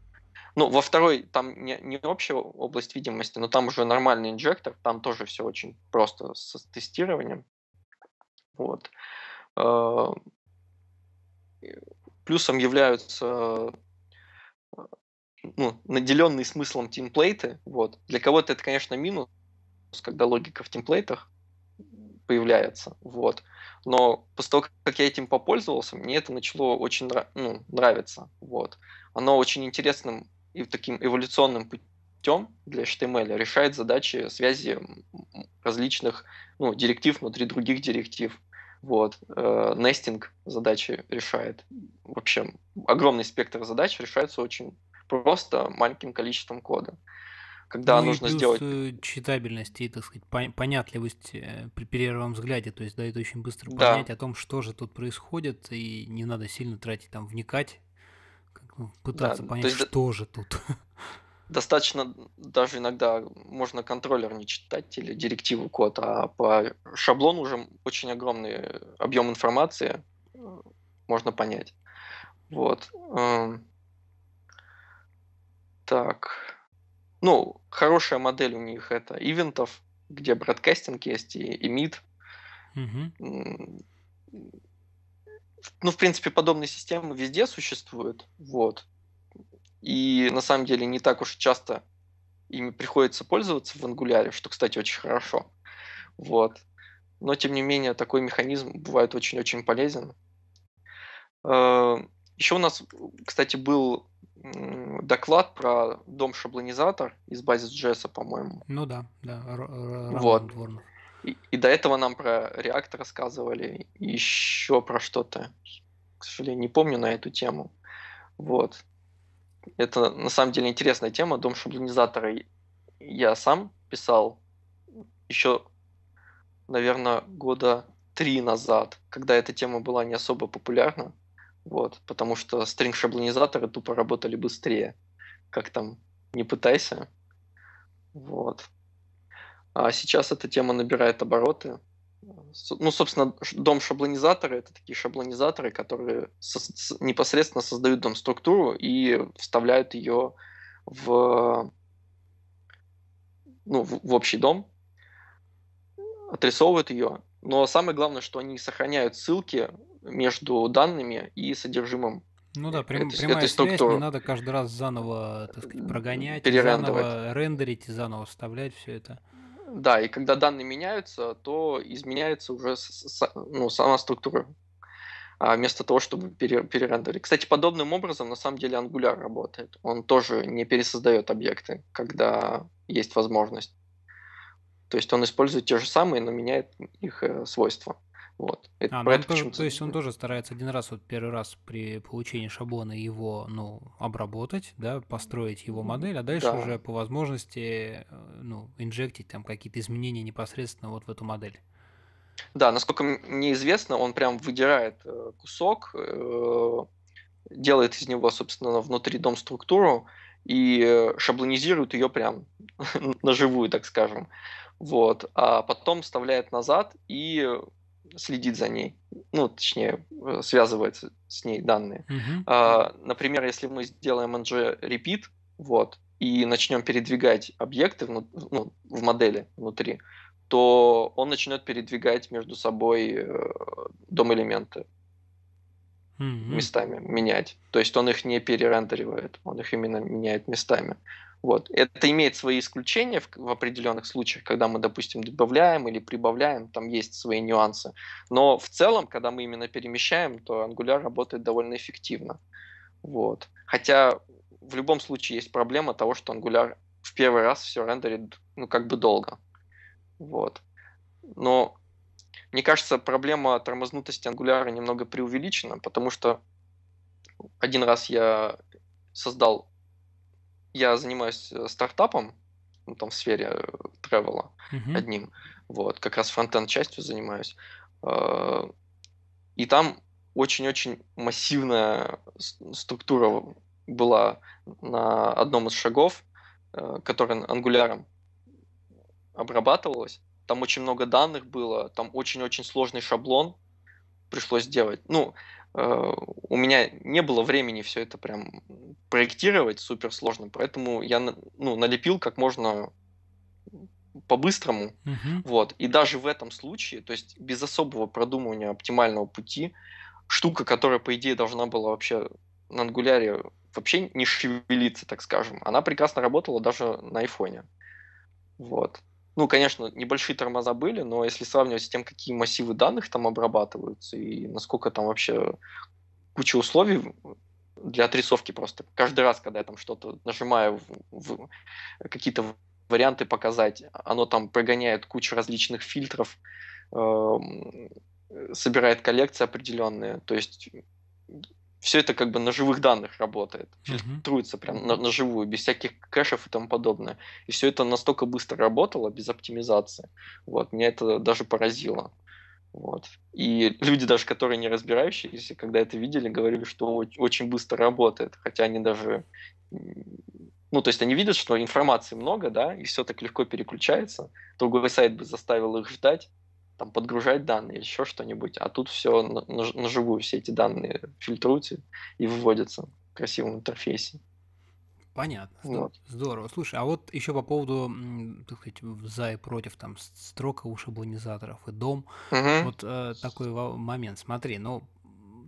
Ну, во второй там не, не общая область видимости, но там уже нормальный инжектор, там тоже все очень просто с тестированием. Вот. А, плюсом являются ну, наделенные смыслом тимплейты, Вот. Для кого-то это, конечно, минус, когда логика в тимплейтах появляется. Вот. Но после того, как я этим попользовался, мне это начало очень нра- ну, нравиться. Вот. Оно очень интересным и таким эволюционным путем для HTML решает задачи связи различных ну, директив внутри других директив. Вот. Э, нестинг задачи решает. В общем, огромный спектр задач решается очень просто маленьким количеством кода когда ну, нужно и плюс сделать... Э, читабельность и, так сказать, понятливость э, при первом взгляде, то есть дает очень быстро понять о том, что же тут происходит, и не надо сильно тратить, там, вникать, ну, пытаться да, понять, есть, что же тут. Достаточно даже иногда можно контроллер не читать или директиву код, а по шаблону уже очень огромный э, объем информации можно понять. Вот. Эм. Так ну, хорошая модель у них это ивентов, где бродкастинг есть и, мид. Ну, в принципе, подобные системы везде существуют, вот. И на самом деле не так уж часто ими приходится пользоваться в ангуляре, что, кстати, очень хорошо. Вот. Но, тем не менее, такой механизм бывает очень-очень полезен. Э, Еще у нас, кстати, был доклад про дом-шаблонизатор из базы Basis.js, по-моему. Ну да, да. вот. И, и до этого нам про React рассказывали, еще про что-то. К сожалению, не помню на эту тему. Вот. Это на самом деле интересная тема. Дом шаблонизатора я сам писал еще, наверное, года три назад, когда эта тема была не особо популярна. Вот, потому что стринг-шаблонизаторы тупо работали быстрее. Как там, не пытайся. Вот. А сейчас эта тема набирает обороты. Ну, собственно, дом шаблонизаторы это такие шаблонизаторы, которые со- непосредственно создают дом структуру и вставляют ее в, ну, в, в общий дом, отрисовывают ее. Но самое главное, что они сохраняют ссылки между данными и содержимым ну да, э, прям, это, прямая это связь, кто... не надо каждый раз заново, так сказать, прогонять, заново рендерить и заново вставлять все это. Да, и когда данные меняются, то изменяется уже ну, сама структура, а, вместо того, чтобы перерендерить. Кстати, подобным образом на самом деле Angular работает. Он тоже не пересоздает объекты, когда есть возможность. То есть он использует те же самые, но меняет их э, свойства. Вот. Это а, ну, почему -то, то есть он тоже старается один раз, вот первый раз при получении шаблона его, ну, обработать, да, построить его модель, а дальше да. уже по возможности, э, ну, инжектить там какие-то изменения непосредственно вот в эту модель. Да, насколько мне известно, он прям выдирает э, кусок, э, делает из него, собственно, внутри дом структуру и шаблонизирует ее прям на живую, так скажем. Вот. А потом вставляет назад и следит за ней, ну, точнее, э, связывает с ней данные. Uh-huh. А, например, если мы сделаем ng repeat, вот, и начнем передвигать объекты в, ну, в модели внутри, то он начнет передвигать между собой э, дом элементы mm-hmm. местами менять. То есть он их не перерендеривает, он их именно меняет местами. Вот. Это имеет свои исключения в, в определенных случаях, когда мы, допустим, добавляем или прибавляем, там есть свои нюансы. Но в целом, когда мы именно перемещаем, то Angular работает довольно эффективно. Вот. Хотя в любом случае есть проблема того, что Angular в первый раз все рендерит ну, как бы долго. Вот. Но мне кажется, проблема тормознутости Angular немного преувеличена, потому что один раз я создал я занимаюсь э, стартапом, ну, там в сфере э, тревела uh одним, вот, как раз фронтенд частью занимаюсь. Э, и там очень-очень массивная структура была на одном из шагов, который ангуляром обрабатывалась. Там очень много данных было, там очень-очень сложный шаблон пришлось делать. Ну, Э, у меня не было времени все это прям проектировать супер сложно, поэтому я ну, налепил как можно по-быстрому. Угу. Вот. И даже в этом случае, то есть без особого продумывания оптимального пути, штука, которая, по идее, должна была вообще на ангуляре вообще не шевелиться, так скажем, она прекрасно работала даже на айфоне. Вот. Ну, конечно, небольшие тормоза были, но если сравнивать с тем, какие массивы данных там обрабатываются и насколько там вообще куча условий для отрисовки просто. Каждый раз, когда я там что-то нажимаю в, в какие-то варианты показать, оно там прогоняет кучу различных фильтров, э, собирает коллекции определенные. То есть все это как бы на живых данных работает, фильтруется прям на, на живую, без всяких кэшев и тому подобное. И все это настолько быстро работало, без оптимизации. Вот, меня это даже поразило. Вот. И люди даже, которые не разбирающиеся, когда это видели, говорили, что очень быстро работает, хотя они даже... Ну, то есть они видят, что информации много, да, и все так легко переключается. Другой сайт бы заставил их ждать, там подгружать данные или еще что-нибудь, а тут все на, на живую, все эти данные фильтруются и выводятся в красивом интерфейсе. Понятно. Вот. Здорово. Слушай, а вот еще по поводу, так сказать, за и против там строка у шаблонизаторов и дом. Угу. Вот э, такой момент. Смотри, ну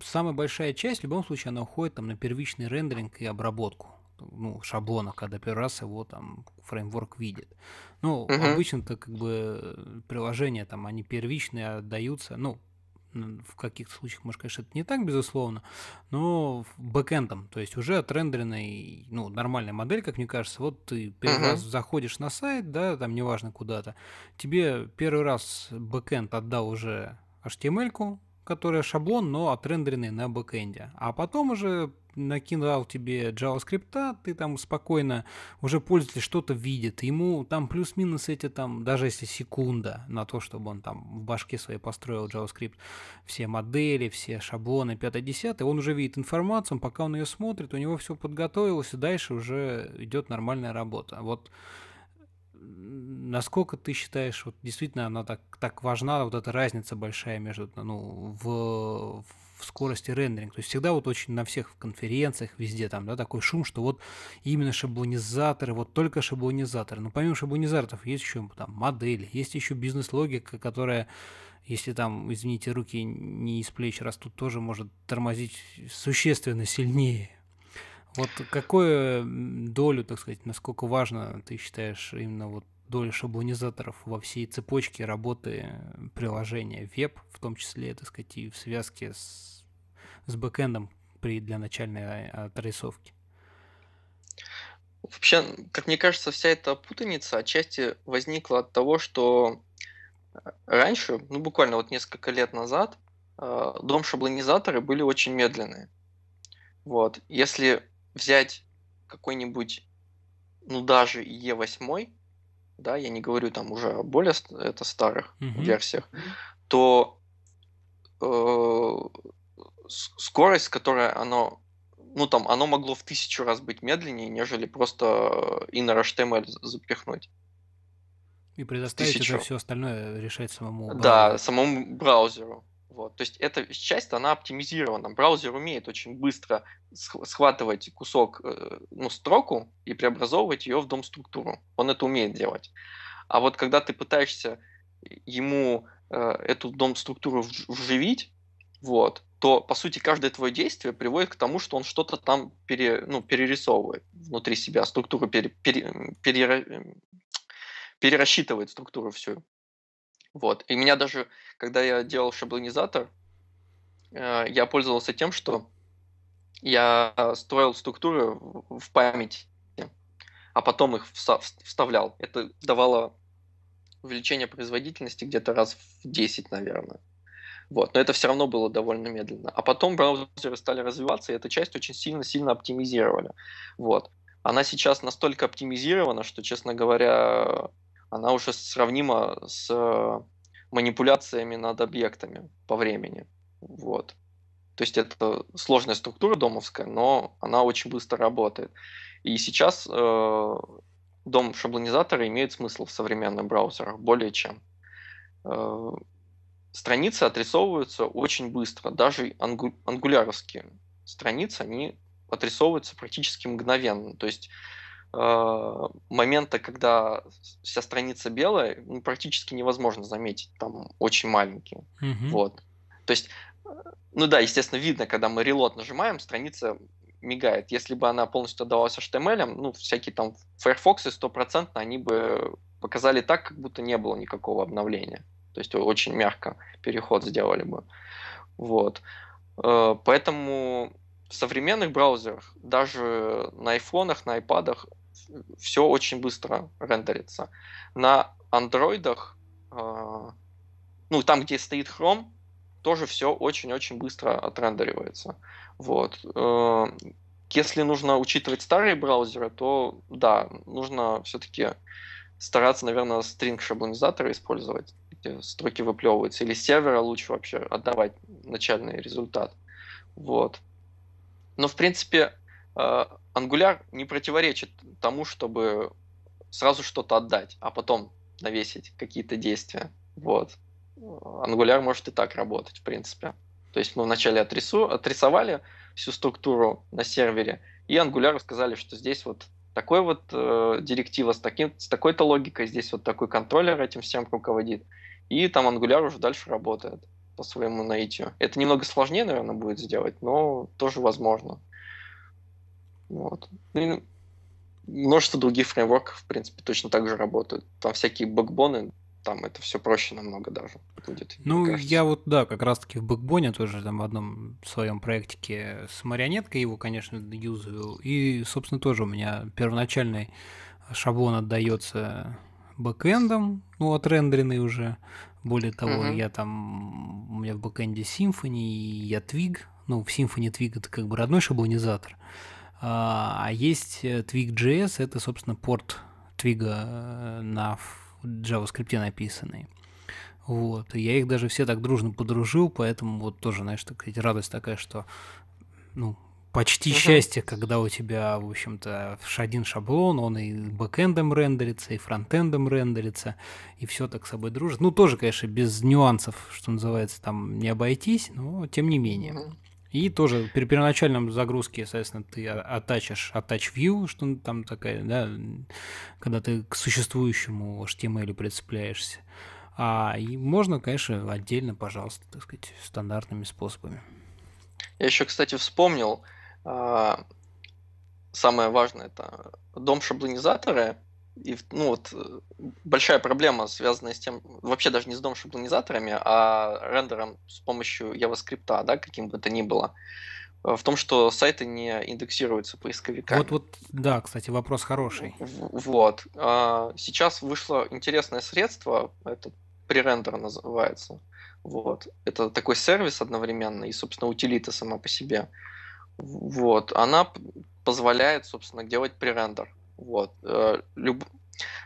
самая большая часть в любом случае она уходит там на первичный рендеринг и обработку ну, шаблона, когда первый раз его там фреймворк видит. Ну, угу. обычно-то как бы приложения там, они первичные а отдаются, ну, в каких-то случаях, может, конечно, это не так, безусловно, но бэкэндом, то есть уже отрендеренной, ну, нормальная модель, как мне кажется, вот ты первый uh-huh. раз заходишь на сайт, да, там неважно куда-то, тебе первый раз бэкэнд отдал уже HTML-ку, которая шаблон, но отрендеренный на бэкэнде, а потом уже накинул тебе JavaScript, ты там спокойно уже пользователь что-то видит. Ему там плюс-минус эти там, даже если секунда на то, чтобы он там в башке своей построил JavaScript, все модели, все шаблоны 5-10, он уже видит информацию, пока он ее смотрит, у него все подготовилось, и дальше уже идет нормальная работа. Вот насколько ты считаешь, вот действительно она так, так важна, вот эта разница большая между, ну, в, в в скорости рендеринга. То есть всегда вот очень на всех конференциях, везде там, да, такой шум, что вот именно шаблонизаторы, вот только шаблонизаторы. Но помимо шаблонизаторов есть еще там модели, есть еще бизнес-логика, которая если там, извините, руки не из плеч растут, тоже может тормозить существенно сильнее. Вот какую долю, так сказать, насколько важно ты считаешь именно вот доля шаблонизаторов во всей цепочке работы э, приложения веб, в том числе, так сказать, и в связке с, с бэкэндом при, для начальной э, отрисовки. Вообще, как мне кажется, вся эта путаница отчасти возникла от того, что э, раньше, ну буквально вот несколько лет назад, дом шаблонизаторы были очень медленные. Вот. Если взять какой-нибудь, ну даже e 8 да, я не говорю там уже о более это старых угу. версиях, то э, скорость, с которой оно, ну там, оно могло в тысячу раз быть медленнее, нежели просто inner э, HTML запихнуть. И предоставить тысячу. это все остальное решать самому. Браузеру. Да, самому браузеру. Вот. То есть эта часть, она оптимизирована. Браузер умеет очень быстро схватывать кусок, э, ну, строку и преобразовывать ее в дом-структуру. Он это умеет делать. А вот когда ты пытаешься ему э, эту дом-структуру вживить, вот, то, по сути, каждое твое действие приводит к тому, что он что-то там пере, ну, перерисовывает внутри себя, структуру пере, пере, пере, перерасчитывает структуру всю. Вот. И меня даже, когда я делал шаблонизатор, э, я пользовался тем, что я э, строил структуры в памяти, а потом их вставлял. Это давало увеличение производительности где-то раз в 10, наверное. Вот. Но это все равно было довольно медленно. А потом браузеры стали развиваться, и эту часть очень сильно-сильно оптимизировали. Вот. Она сейчас настолько оптимизирована, что, честно говоря, она уже сравнима с э, манипуляциями над объектами по времени. Вот. То есть это сложная структура домовская, но она очень быстро работает. И сейчас э, дом шаблонизатора имеет смысл в современных браузерах более чем. Э, страницы отрисовываются очень быстро, даже ангу, ангуляровские страницы, они отрисовываются практически мгновенно. То есть Э, момента, когда вся страница белая, ну, практически невозможно заметить, там очень маленькие. Угу. Вот. То есть, э, ну да, естественно, видно, когда мы релот нажимаем, страница мигает. Если бы она полностью отдавалась HTML, ну, всякие там Firefox стопроцентно они бы показали так, как будто не было никакого обновления. То есть очень мягко переход сделали бы. Вот. Э, поэтому в современных браузерах, даже на айфонах, на айпадах, все очень быстро рендерится. На андроидах, а, ну, там, где стоит Chrome, тоже все очень-очень быстро отрендеривается. Вот. Э, если нужно учитывать старые браузеры, то да, нужно все-таки стараться, наверное, стринг шаблонизатора использовать, где строки выплевываются, или сервера лучше вообще отдавать начальный результат. Вот. Но, в принципе, Angular э, не противоречит тому, чтобы сразу что-то отдать, а потом навесить какие-то действия. Вот. Angular может и так работать, в принципе. То есть мы вначале отрису, отрисовали всю структуру на сервере, и Angular сказали, что здесь вот такой вот э, директива с, таким, с такой-то логикой, здесь вот такой контроллер этим всем руководит, и там Angular уже дальше работает по своему наитию. Это немного сложнее, наверное, будет сделать, но тоже возможно. Вот. Ну и ну, множество других фреймворков, в принципе, точно так же работают. Там всякие бэкбоны, там это все проще намного даже будет. Ну, я вот, да, как раз-таки в Бэкбоне тоже там в одном своем проектике с марионеткой его, конечно, юзал. И, собственно, тоже у меня первоначальный шаблон отдается бэкэндом, ну, отрендеренный уже. Более того, mm-hmm. я там, у меня в бэкэнде Symfony, и я Twig, ну, в Symfony Twig это как бы родной шаблонизатор. Uh, а, а есть э, Twig.js, это, собственно, порт Twig э, на JavaScript написанный. Вот. я их даже все так дружно подружил, поэтому вот тоже, знаешь, так сказать, радость такая, что ну, почти uh-huh. счастье, когда у тебя, в общем-то, один шаблон, он и бэкэндом рендерится, и фронтендом рендерится, и все так с собой дружит. Ну, тоже, конечно, без нюансов, что называется, там не обойтись, но тем не менее. Uh-huh. И тоже при первоначальном загрузке, соответственно, ты оттачишь attach view, что там такая, да, когда ты к существующему HTML прицепляешься. А и можно, конечно, отдельно, пожалуйста, так сказать, стандартными способами. Я еще, кстати, вспомнил, а, самое важное это дом шаблонизатора и, ну вот, большая проблема, связанная с тем, вообще даже не с домашним шаблонизаторами а рендером с помощью JavaScript, да, каким бы то ни было, э, в том, что сайты не индексируются поисковиками. Вот, вот, да, кстати, вопрос хороший. Вот. А, сейчас вышло интересное средство, это пререндер называется. Вот. Это такой сервис одновременно и, собственно, утилита сама по себе. Вот. Она позволяет, собственно, делать пререндер. Вот. Э, люб...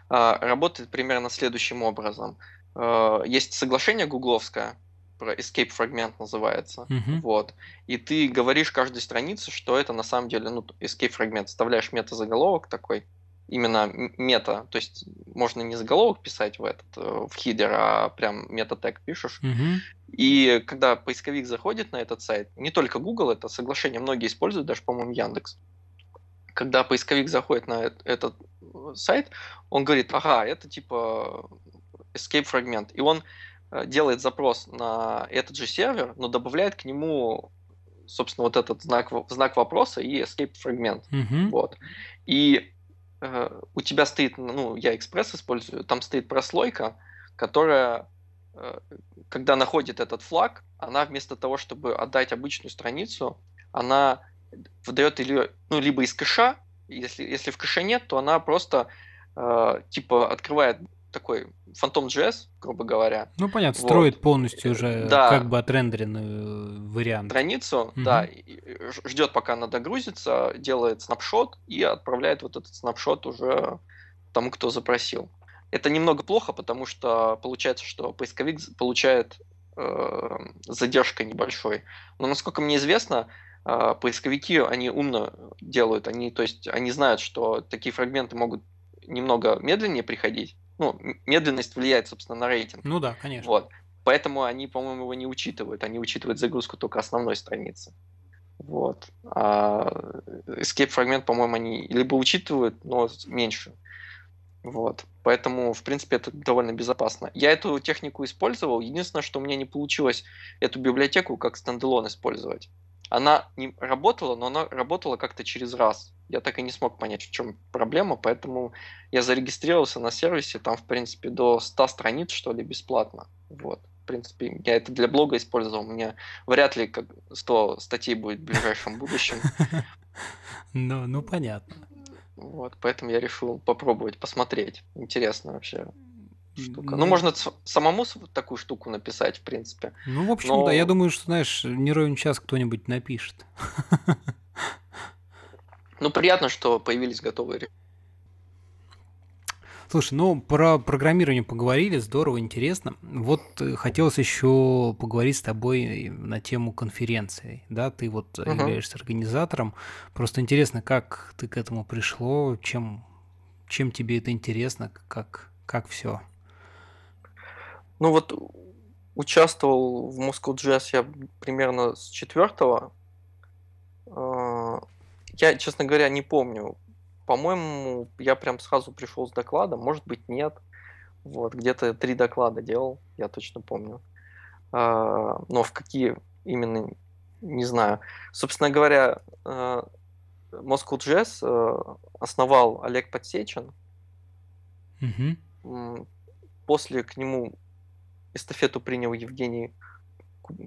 А, работает примерно следующим образом. Э, есть соглашение гугловское, про escape фрагмент называется. Uh-huh. Вот. И ты говоришь каждой странице, что это на самом деле ну, escape фрагмент. Вставляешь мета-заголовок такой, именно мета, то есть можно не заголовок писать в этот э, в хидер, а прям мета-тег пишешь. Uh-huh. И когда поисковик заходит на этот сайт, не только Google это соглашение многие используют, даже, по-моему, Яндекс когда поисковик заходит на этот э, сайт, он говорит, ага, это типа escape фрагмент. И он э, делает запрос на этот же сервер, но добавляет к нему собственно, вот этот знак, знак вопроса и escape фрагмент. Mm-hmm. Вот. И э, у тебя стоит, ну, я экспресс использую, там стоит прослойка, которая, э, когда находит этот флаг, она вместо того, чтобы отдать обычную страницу, она выдает или, ну, либо из кэша, если, если в кэше нет, то она просто э, типа открывает такой фантом JS, грубо говоря. Ну, понятно, вот. строит полностью уже э, да. как бы отрендеренный э, вариант. Страницу, угу. да, ждет, пока она догрузится, делает снапшот и отправляет вот этот снапшот уже тому, кто запросил. Это немного плохо, потому что получается, что поисковик получает э, задержкой небольшой. Но, насколько мне известно, а, поисковики, они умно делают, они, то есть, они знают, что такие фрагменты могут немного медленнее приходить. Ну, медленность влияет, собственно, на рейтинг. Ну да, конечно. Вот. Поэтому они, по-моему, его не учитывают. Они учитывают загрузку только основной страницы. Вот. А escape фрагмент, по-моему, они либо учитывают, но меньше. Вот. Поэтому, в принципе, это довольно безопасно. Я эту технику использовал. Единственное, что у меня не получилось эту библиотеку как стендалон использовать она не работала, но она работала как-то через раз. Я так и не смог понять, в чем проблема, поэтому я зарегистрировался на сервисе, там, в принципе, до 100 страниц, что ли, бесплатно. Вот. В принципе, я это для блога использовал. У меня вряд ли как 100 статей будет в ближайшем будущем. Ну, ну понятно. Вот, поэтому я решил попробовать, посмотреть. Интересно вообще, штука. Ну, ну можно самому такую штуку написать, в принципе. Ну, в общем, Но... да, я думаю, что, знаешь, не ровен час кто-нибудь напишет. Ну, приятно, что появились готовые Слушай, ну про программирование поговорили, здорово, интересно. Вот э, хотелось еще поговорить с тобой на тему конференции. Да, ты вот угу. являешься организатором. Просто интересно, как ты к этому пришло, чем, чем тебе это интересно, как, как все. Ну вот участвовал в Moscow Jazz я примерно с четвертого. А, я, честно говоря, не помню. По-моему, я прям сразу пришел с докладом, может быть, нет. Вот, где-то три доклада делал, я точно помню. А, но в какие именно, не знаю. Собственно говоря, а, Moscow Jazz основал Олег Подсечин. Угу. После к нему эстафету принял Евгений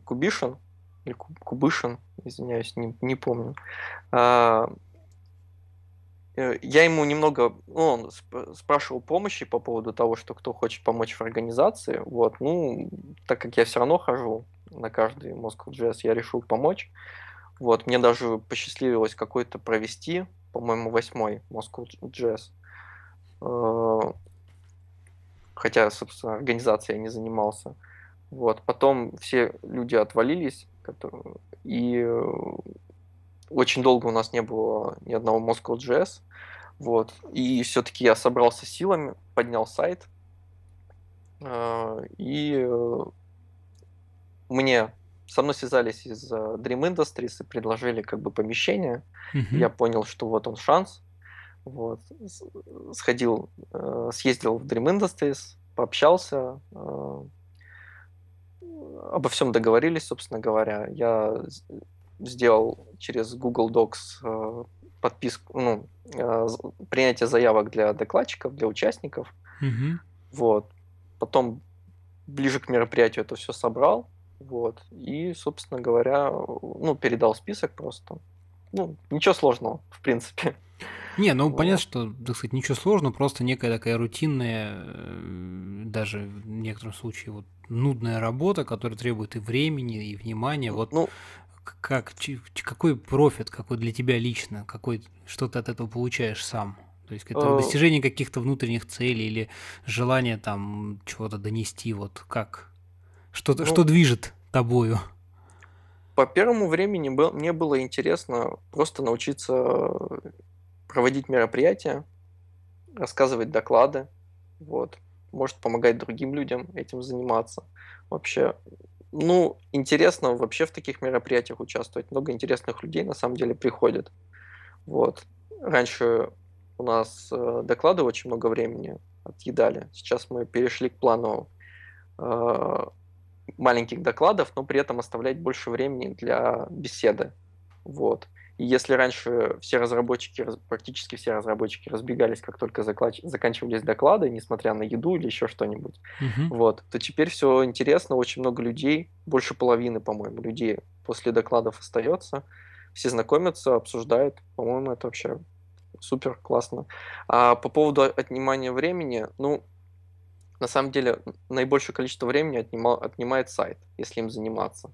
Кубишин, или Кубышин, извиняюсь, не, не помню. А, э, я ему немного, ну, он спрашивал помощи по поводу того, что кто хочет помочь в организации, вот, ну, так как я все равно хожу на каждый Moscow Jazz, я решил помочь, вот, мне даже посчастливилось какой-то провести, по-моему, восьмой Moscow Jazz, э, хотя, собственно, организацией я не занимался. Вот. Потом все люди отвалились, и э, очень долго у нас не было ни одного Moscow JS. Вот. И все-таки я собрался силами, поднял сайт, э, и э, мне со мной связались из Dream Industries и предложили как бы помещение. Mm-hmm. Я понял, что вот он шанс. Вот. Э, сходил, э, съездил в Dream Industries, пообщался, э, обо всем договорились, собственно говоря. Я сделал через Google Docs подписку, ну, принятие заявок для докладчиков, для участников. Угу. Вот. Потом ближе к мероприятию это все собрал. Вот. И, собственно говоря, ну, передал список просто. Ну, ничего сложного, в принципе. Не, ну вот. понятно, что, так сказать, ничего сложного, просто некая такая рутинная, э, даже в некотором случае вот нудная работа, которая требует и времени, и внимания. Вот ну, как, какой профит, какой для тебя лично, какой что ты от этого получаешь сам? То есть это э... достижение каких-то внутренних целей или желание там чего-то донести, вот как? Что, ну, что движет тобою? По первому времени был, мне было интересно просто научиться проводить мероприятия, рассказывать доклады, вот, может помогать другим людям этим заниматься. Вообще, ну, интересно вообще в таких мероприятиях участвовать. Много интересных людей на самом деле приходит. Вот. Раньше у нас э, доклады очень много времени отъедали. Сейчас мы перешли к плану э, маленьких докладов, но при этом оставлять больше времени для беседы. Вот. И если раньше все разработчики, практически все разработчики разбегались, как только заклач... заканчивались доклады, несмотря на еду или еще что-нибудь, угу. вот, то теперь все интересно, очень много людей, больше половины, по-моему, людей после докладов остается, все знакомятся, обсуждают, по-моему, это вообще супер классно. А по поводу отнимания времени, ну, на самом деле, наибольшее количество времени отнимал, отнимает сайт, если им заниматься.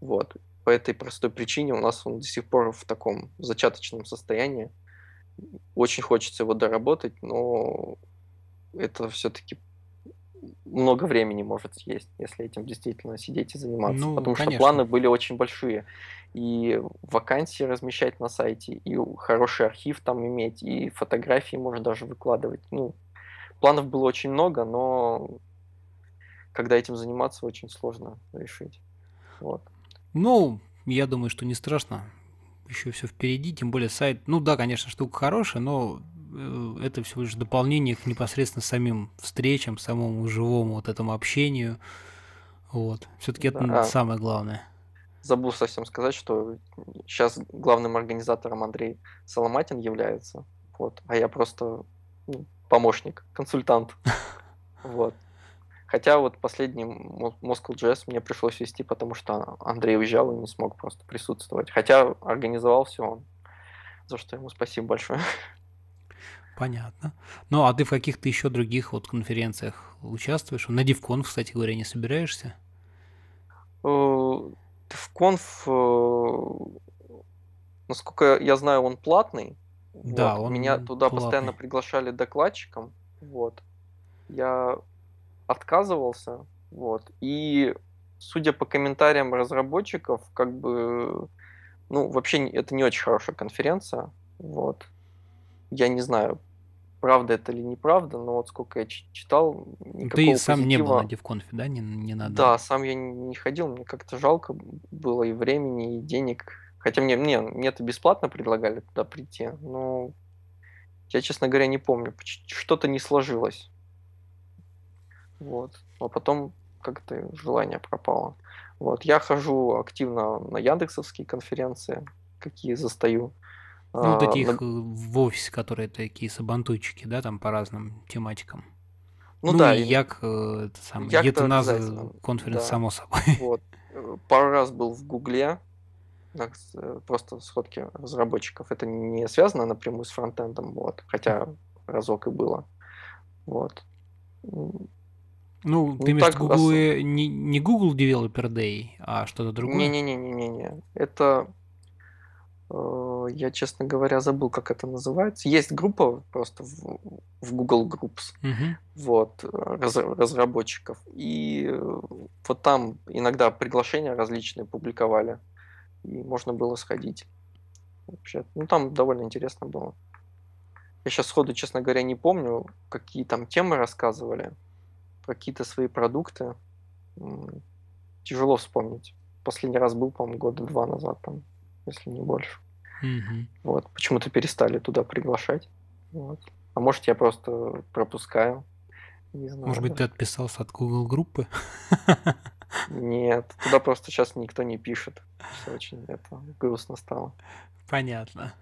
Вот. По этой простой причине у нас он до сих пор в таком зачаточном состоянии. Очень хочется его доработать, но это все-таки много времени может съесть, если этим действительно сидеть и заниматься. Ну, Потому конечно. что планы были очень большие. И вакансии размещать на сайте, и хороший архив там иметь, и фотографии можно даже выкладывать. Ну, планов было очень много, но когда этим заниматься, очень сложно решить. Вот. Ну, я думаю, что не страшно. Еще все впереди, тем более сайт. Ну да, конечно, штука хорошая, но э, это всего лишь дополнение к непосредственно самим встречам, самому живому вот этому общению. Вот. Все-таки да. это самое главное. Забыл совсем сказать, что сейчас главным организатором Андрей Соломатин является. Вот. А я просто ну, помощник, консультант. Вот. Хотя вот последний Moscow Jazz мне пришлось вести, потому что Андрей уезжал и не смог просто присутствовать. Хотя организовал все он, за что ему спасибо большое. Понятно. Ну, а ты в каких-то еще других вот конференциях участвуешь? На DivCon, кстати говоря, не собираешься? DivCon, э, э, насколько я знаю, он платный. Да, вот. он Меня туда платный. постоянно приглашали докладчиком. Вот. Я отказывался. Вот. И, судя по комментариям разработчиков, как бы, ну, вообще это не очень хорошая конференция. Вот. Я не знаю, правда это или неправда, но вот сколько я читал, ну, никакого Ты сам позитива... не был на Девконфе, да? Не, не надо. Да, сам я не ходил, мне как-то жалко было и времени, и денег. Хотя мне, мне, мне это бесплатно предлагали туда прийти, но я, честно говоря, не помню, что-то не сложилось. Вот. А потом как-то желание пропало. Вот. Я хожу активно на Яндексовские конференции, какие застаю. Ну, вот а, этих на... Э, в офисе, которые такие сабантуйчики, да, там по разным тематикам. Ну, ну да. И як, э, это самое, як Етаназа конференц, да. само собой. Вот. Пару раз был в Гугле, э, просто сходки разработчиков. Это не связано напрямую с фронтендом, вот, хотя разок и было. Вот. Ну, ты ну, имеешь Google, не, не Google Developer Day, а что-то другое? Не-не-не-не-не. Это, э, я, честно говоря, забыл, как это называется. Есть группа просто в, в Google Groups, угу. вот, раз, разработчиков. И э, вот там иногда приглашения различные публиковали, и можно было сходить. Вообще, ну, там довольно интересно было. Я сейчас сходу, честно говоря, не помню, какие там темы рассказывали про какие-то свои продукты тяжело вспомнить. Последний раз был, по-моему, года два назад, там, если не больше. mm Вот, почему-то перестали туда приглашать. Вот. А может, я просто пропускаю. Не знаю. Может быть, ты отписался от Google группы? Нет, туда просто сейчас никто не пишет. Все очень это грустно стало. Понятно.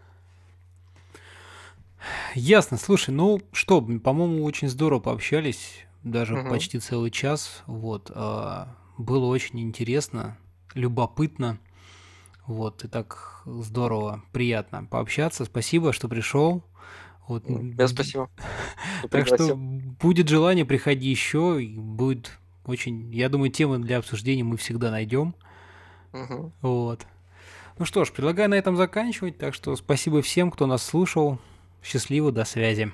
Ясно, слушай, ну что, по-моему, очень здорово пообщались даже угу. почти целый час. Вот. А, было очень интересно, любопытно. Вот, и так здорово, приятно пообщаться. Спасибо, что пришел. Вот. Да, спасибо. так что будет желание, приходи еще. Будет очень, я думаю, темы для обсуждения мы всегда найдем. Вот. Ну что ж, предлагаю на этом заканчивать. Так что спасибо всем, кто нас слушал. Счастливо, до связи.